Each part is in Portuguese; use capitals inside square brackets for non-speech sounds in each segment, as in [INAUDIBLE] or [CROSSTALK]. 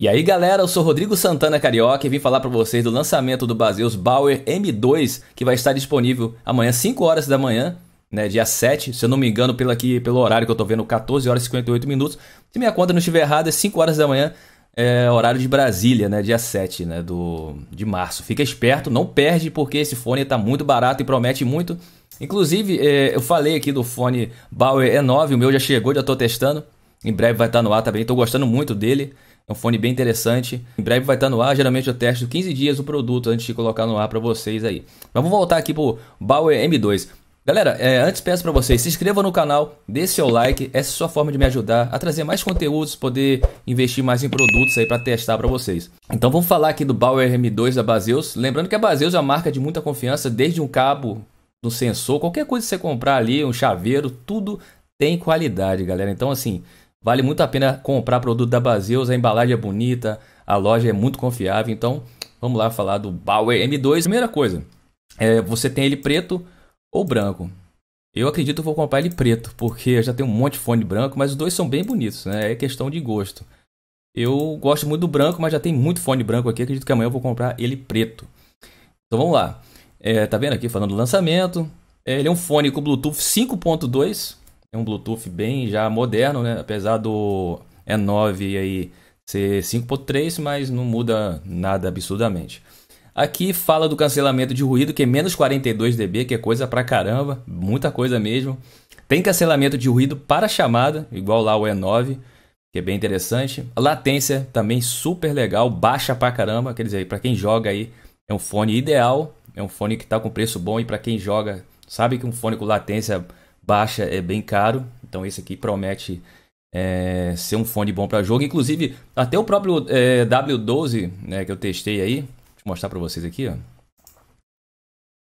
E aí galera, eu sou Rodrigo Santana Carioca e vim falar para vocês do lançamento do Baseus Bauer M2, que vai estar disponível amanhã 5 horas da manhã, né, dia 7, se eu não me engano pelo aqui, pelo horário que eu tô vendo, 14 horas e 58 minutos. Se minha conta não estiver errada, é 5 horas da manhã, é, horário de Brasília, né, dia 7, né, do de março. Fica esperto, não perde porque esse fone tá muito barato e promete muito. Inclusive, é, eu falei aqui do fone Bauer E9, o meu já chegou, já tô testando. Em breve vai estar tá no ar também, tô gostando muito dele. É um fone bem interessante. Em breve vai estar no ar. Geralmente eu testo 15 dias o produto antes de colocar no ar para vocês aí. vamos voltar aqui pro Bauer M2. Galera, é, antes peço para vocês, se inscrevam no canal, dê seu like, essa é a sua forma de me ajudar a trazer mais conteúdos, poder investir mais em produtos aí para testar para vocês. Então vamos falar aqui do Bauer M2 da Baseus, lembrando que a Baseus é uma marca de muita confiança, desde um cabo, um sensor, qualquer coisa que você comprar ali, um chaveiro, tudo tem qualidade, galera. Então assim, Vale muito a pena comprar produto da Baseus, a embalagem é bonita, a loja é muito confiável. Então, vamos lá falar do Bauer M2. Primeira coisa, é, você tem ele preto ou branco. Eu acredito que vou comprar ele preto, porque eu já tenho um monte de fone branco, mas os dois são bem bonitos, né? É questão de gosto. Eu gosto muito do branco, mas já tem muito fone branco aqui. Acredito que amanhã eu vou comprar ele preto. Então vamos lá. É, tá vendo aqui falando do lançamento? É, ele é um fone com Bluetooth 5.2 é um Bluetooth bem já moderno, né? Apesar do E9 aí ser 5.3, mas não muda nada absurdamente. Aqui fala do cancelamento de ruído, que é menos 42 dB, que é coisa pra caramba, muita coisa mesmo. Tem cancelamento de ruído para chamada, igual lá o E9, que é bem interessante. latência também super legal, baixa pra caramba, quer dizer, para quem joga aí é um fone ideal, é um fone que tá com preço bom e para quem joga, sabe que um fone com latência baixa é bem caro. Então esse aqui promete é, ser um fone bom para jogo. Inclusive, até o próprio é, W12 né, que eu testei aí. Deixa eu mostrar para vocês aqui. Ó.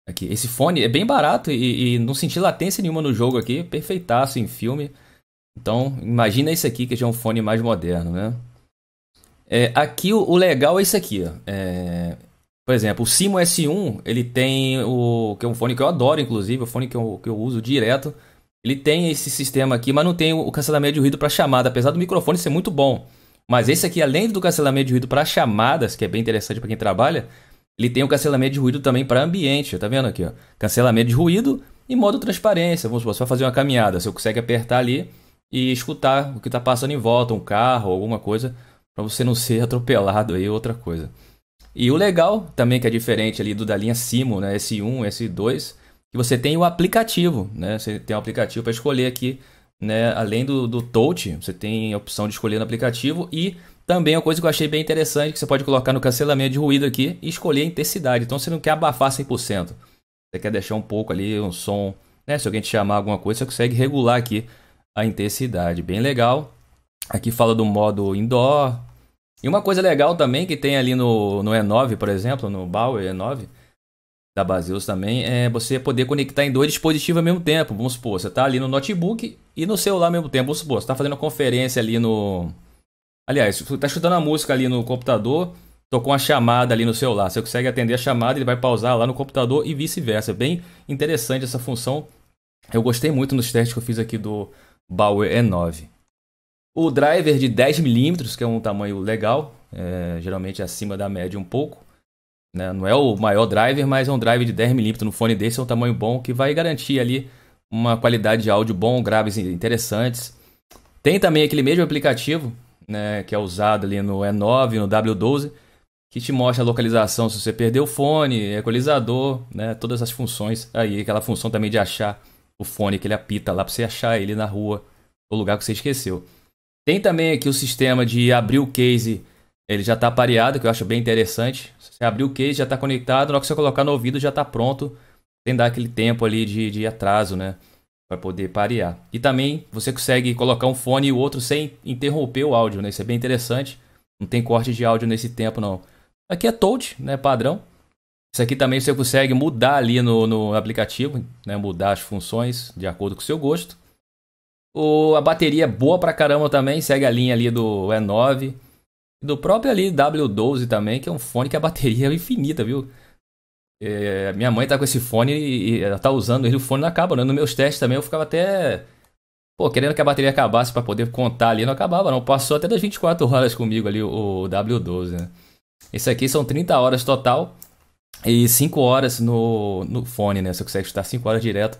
aqui. Esse fone é bem barato e, e, não senti latência nenhuma no jogo aqui. Perfeitaço em filme. Então, imagina esse aqui que já é um fone mais moderno, né? É, aqui o, o, legal é isso aqui. É, por exemplo, o Simo S1, ele tem o que é um fone que eu adoro, inclusive, o fone que eu, que eu uso direto ele tem esse sistema aqui, mas não tem o cancelamento de ruído para chamada, apesar do microfone ser muito bom. Mas esse aqui, além do cancelamento de ruído para chamadas, que é bem interessante para quem trabalha, ele tem o cancelamento de ruído também para ambiente, tá vendo aqui, ó? Cancelamento de ruído e modo transparência. Vamos supor, você vai fazer uma caminhada, você consegue apertar ali e escutar o que está passando em volta, um carro, alguma coisa, para você não ser [LAUGHS] atropelado aí, outra coisa. E o legal também que é diferente ali do da linha Simo, né? S1, S2, você tem o aplicativo, né? Você tem um aplicativo para escolher aqui, né? Além do, do touch, você tem a opção de escolher no aplicativo e também uma coisa que eu achei bem interessante, que você pode colocar no cancelamento de ruído aqui e escolher a intensidade. Então você não quer abafar 100%. Você quer deixar um pouco ali um som, né? Se alguém te chamar alguma coisa, você consegue regular aqui a intensidade. Bem legal. Aqui fala do modo indoor. E uma coisa legal também que tem ali no, no E9, por exemplo, no Bauer E9, da Baseus também é você poder conectar em dois dispositivos ao mesmo tempo. Vamos supor, você está ali no notebook e no celular ao mesmo tempo. Vamos supor, você está fazendo conferência ali no. Aliás, você está chutando a música ali no computador, tocou uma chamada ali no celular. Você consegue atender a chamada, ele vai pausar lá no computador e vice-versa. É bem interessante essa função. Eu gostei muito nos testes que eu fiz aqui do Bauer E9. O driver de 10mm, que é um tamanho legal, é, geralmente acima da média um pouco. Né? Não é o maior driver, mas é um driver de 10mm no fone desse, é um tamanho bom que vai garantir ali uma qualidade de áudio bom, graves interessantes. Tem também aquele mesmo aplicativo, né, que é usado ali no E9, no W12, que te mostra a localização se você perdeu o fone, equalizador, né, todas as funções aí, aquela função também de achar o fone que ele apita lá para você achar ele na rua, o lugar que você esqueceu. Tem também aqui o sistema de abrir o case ele já está pareado, que eu acho bem interessante. Você abrir o case, já está conectado. Na hora que você colocar no ouvido, já está pronto. Sem dar aquele tempo ali de, de atraso, né? Para poder parear. E também você consegue colocar um fone e o outro sem interromper o áudio, né? Isso é bem interessante. Não tem corte de áudio nesse tempo, não. Aqui é touch, né? Padrão. Isso aqui também você consegue mudar ali no, no aplicativo, né? Mudar as funções de acordo com o seu gosto. O, a bateria é boa pra caramba também. Segue a linha ali do E9 do próprio ali W12 também, que é um fone que a bateria é infinita, viu? É, minha mãe tá com esse fone e ela tá usando ele, o fone não acaba, né? Nos meus testes também eu ficava até. Pô, querendo que a bateria acabasse para poder contar ali, não acabava, não. Passou até das 24 horas comigo ali o W12, né? Esse aqui são 30 horas total e 5 horas no, no fone, né? Você consegue estar 5 horas direto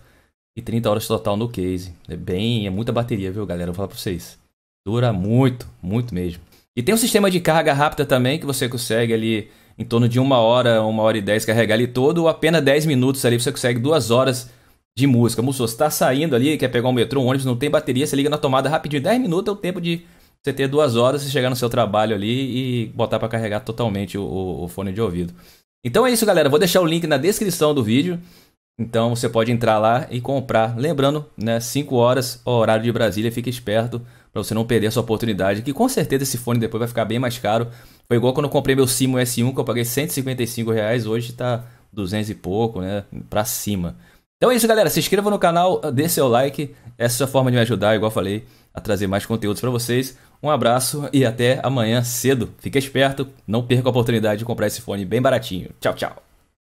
e 30 horas total no case. É bem, é muita bateria, viu, galera? vou falar pra vocês. Dura muito, muito mesmo. E tem um sistema de carga rápida também que você consegue ali em torno de uma hora, uma hora e dez carregar ali todo, ou apenas dez minutos ali você consegue duas horas de música. Moço, você está saindo ali, quer pegar um metrô, um ônibus, não tem bateria, você liga na tomada rapidinho. 10 minutos é o tempo de você ter duas horas, você chegar no seu trabalho ali e botar para carregar totalmente o, o, fone de ouvido. Então é isso, galera. Vou deixar o link na descrição do vídeo. Então você pode entrar lá e comprar. Lembrando, né, 5 horas, horário de Brasília, fica esperto para você não perder essa oportunidade, que com certeza esse fone depois vai ficar bem mais caro. Foi igual quando eu comprei meu Simo S1, que eu paguei 155 reais, hoje está 200 e pouco, né, para cima. Então é isso, galera. Se inscreva no canal, dê seu like. Essa é a forma de me ajudar, igual falei, a trazer mais conteúdos para vocês. Um abraço e até amanhã cedo. Fica esperto, não perca a oportunidade de comprar esse fone bem baratinho. Tchau, tchau.